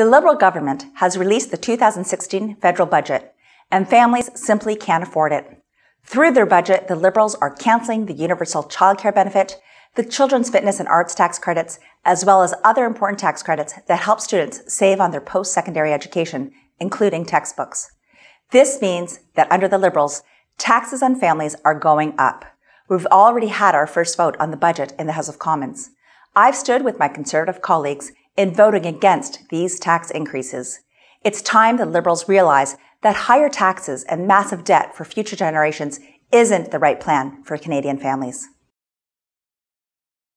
The Liberal government has released the 2016 federal budget, and families simply can't afford it. Through their budget, the Liberals are canceling the universal childcare benefit, the children's fitness and arts tax credits, as well as other important tax credits that help students save on their post-secondary education, including textbooks. This means that under the Liberals, taxes on families are going up. We've already had our first vote on the budget in the House of Commons. I've stood with my Conservative colleagues in voting against these tax increases. It's time the Liberals realize that higher taxes and massive debt for future generations isn't the right plan for Canadian families.